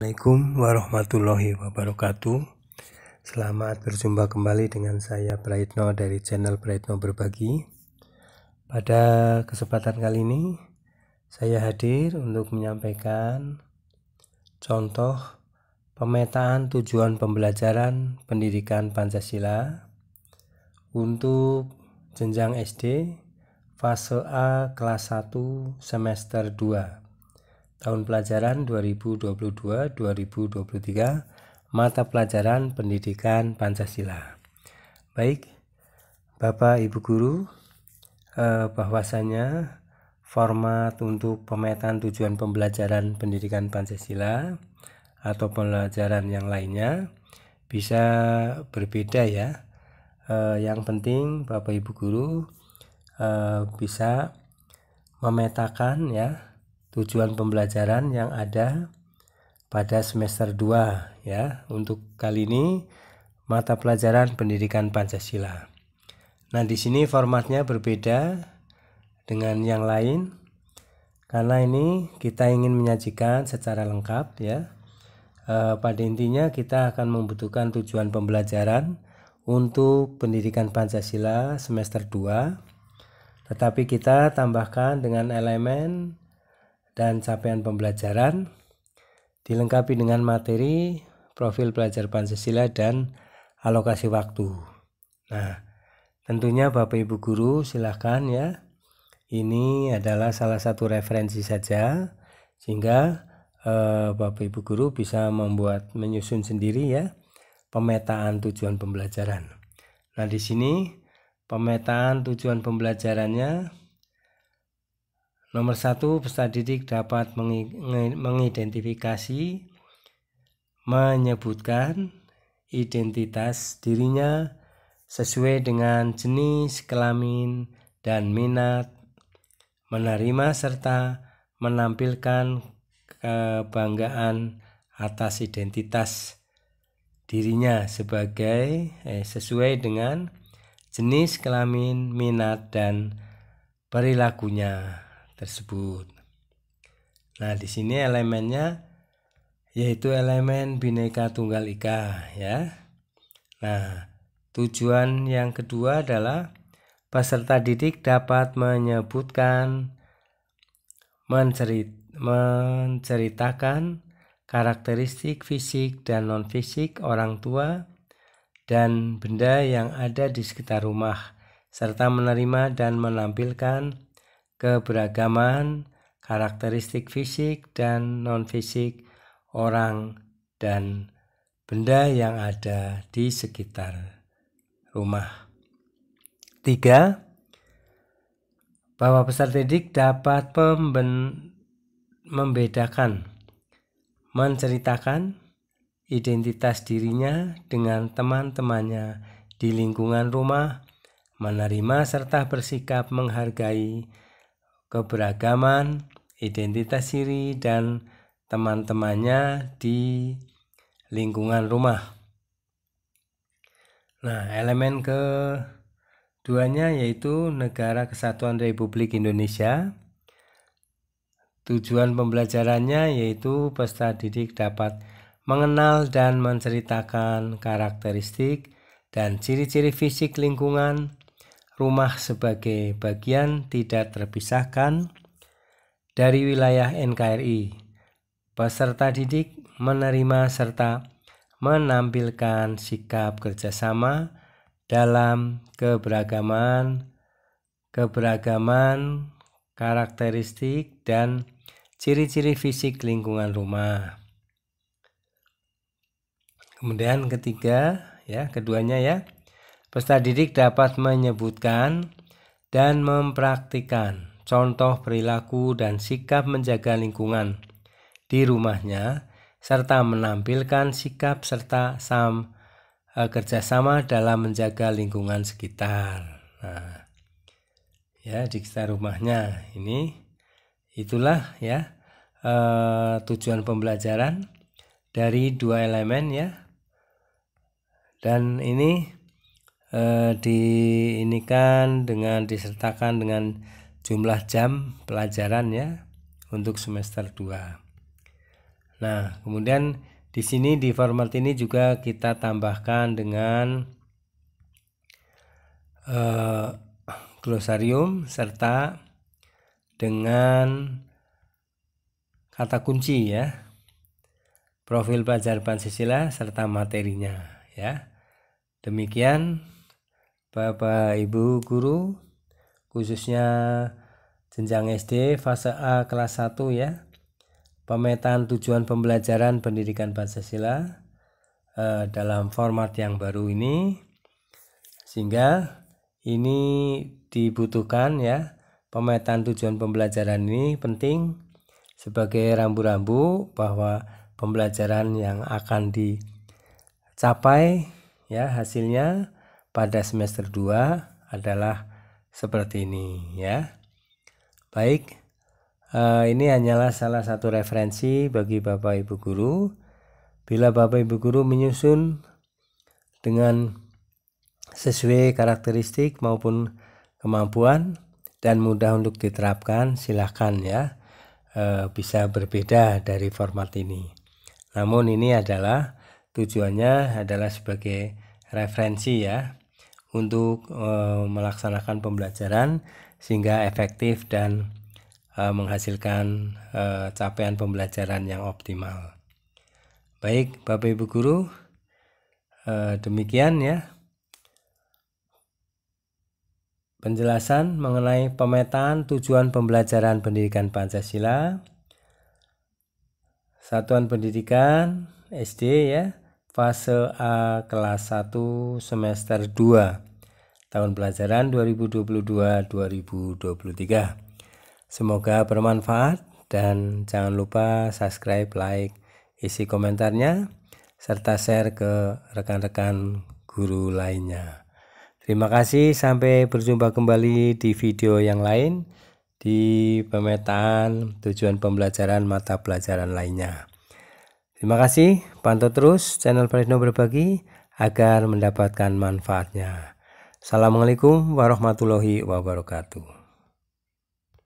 Assalamualaikum warahmatullahi wabarakatuh Selamat berjumpa kembali dengan saya Praitno dari channel Praitno Berbagi Pada kesempatan kali ini Saya hadir untuk menyampaikan Contoh pemetaan tujuan pembelajaran pendidikan Pancasila Untuk jenjang SD Fase A kelas 1 semester 2 tahun pelajaran 2022-2023 mata pelajaran pendidikan Pancasila. Baik, Bapak Ibu guru, eh, bahwasanya format untuk pemetaan tujuan pembelajaran pendidikan Pancasila atau pembelajaran yang lainnya bisa berbeda ya. Eh, yang penting Bapak Ibu guru eh, bisa memetakan ya tujuan pembelajaran yang ada pada semester 2 ya. Untuk kali ini mata pelajaran pendidikan Pancasila. Nah, di sini formatnya berbeda dengan yang lain karena ini kita ingin menyajikan secara lengkap ya. E, pada intinya kita akan membutuhkan tujuan pembelajaran untuk pendidikan Pancasila semester 2. Tetapi kita tambahkan dengan elemen dan capaian pembelajaran dilengkapi dengan materi, profil pelajar Pancasila dan alokasi waktu. Nah, tentunya Bapak Ibu guru silahkan ya. Ini adalah salah satu referensi saja sehingga eh, Bapak Ibu guru bisa membuat menyusun sendiri ya pemetaan tujuan pembelajaran. Nah, di sini pemetaan tujuan pembelajarannya Nomor satu, peserta didik dapat mengidentifikasi, menyebutkan identitas dirinya sesuai dengan jenis kelamin dan minat, menerima serta menampilkan kebanggaan atas identitas dirinya sebagai eh, sesuai dengan jenis kelamin, minat dan perilakunya tersebut. Nah, di sini elemennya yaitu elemen bineka tunggal ika ya. Nah, tujuan yang kedua adalah peserta didik dapat menyebutkan mencerit, menceritakan karakteristik fisik dan non fisik orang tua dan benda yang ada di sekitar rumah serta menerima dan menampilkan keberagaman, karakteristik fisik dan non-fisik orang dan benda yang ada di sekitar rumah. Tiga, Bahwa peserta didik dapat membedakan, menceritakan identitas dirinya dengan teman-temannya di lingkungan rumah, menerima serta bersikap menghargai keberagaman, identitas siri dan teman-temannya di lingkungan rumah. Nah, elemen keduanya yaitu Negara Kesatuan Republik Indonesia. Tujuan pembelajarannya yaitu peserta didik dapat mengenal dan menceritakan karakteristik dan ciri-ciri fisik lingkungan rumah sebagai bagian tidak terpisahkan dari wilayah NKRI. Peserta didik menerima serta menampilkan sikap kerjasama dalam keberagaman, keberagaman, karakteristik, dan ciri-ciri fisik lingkungan rumah. Kemudian ketiga, ya, keduanya ya, Peserta didik dapat menyebutkan dan mempraktikkan contoh perilaku dan sikap menjaga lingkungan di rumahnya serta menampilkan sikap serta sam, e, kerjasama dalam menjaga lingkungan sekitar. Nah, ya di sekitar rumahnya ini itulah ya e, tujuan pembelajaran dari dua elemen ya dan ini eh, kan dengan disertakan dengan jumlah jam pelajaran ya untuk semester 2. Nah, kemudian di sini di format ini juga kita tambahkan dengan eh, glosarium serta dengan kata kunci ya profil pelajar Pancasila serta materinya ya. Demikian Bapak Ibu guru khususnya jenjang SD fase A kelas 1 ya. Pemetaan tujuan pembelajaran pendidikan Pancasila eh, dalam format yang baru ini sehingga ini dibutuhkan ya. Pemetaan tujuan pembelajaran ini penting sebagai rambu-rambu bahwa pembelajaran yang akan dicapai ya hasilnya pada semester 2 adalah seperti ini ya. Baik, eh, ini hanyalah salah satu referensi bagi Bapak Ibu guru. Bila Bapak Ibu guru menyusun dengan sesuai karakteristik maupun kemampuan dan mudah untuk diterapkan, silahkan ya. Eh, bisa berbeda dari format ini. Namun ini adalah tujuannya adalah sebagai referensi ya untuk eh, melaksanakan pembelajaran sehingga efektif dan eh, menghasilkan eh, capaian pembelajaran yang optimal. Baik, Bapak Ibu guru, demikian ya penjelasan mengenai pemetaan tujuan pembelajaran pendidikan Pancasila. Satuan pendidikan SD ya fase A kelas 1 semester 2 tahun pelajaran 2022-2023. Semoga bermanfaat dan jangan lupa subscribe, like, isi komentarnya serta share ke rekan-rekan guru lainnya. Terima kasih sampai berjumpa kembali di video yang lain di pemetaan tujuan pembelajaran mata pelajaran lainnya. Terima kasih, pantau terus channel Fresno Berbagi agar mendapatkan manfaatnya. Assalamualaikum warahmatullahi wabarakatuh.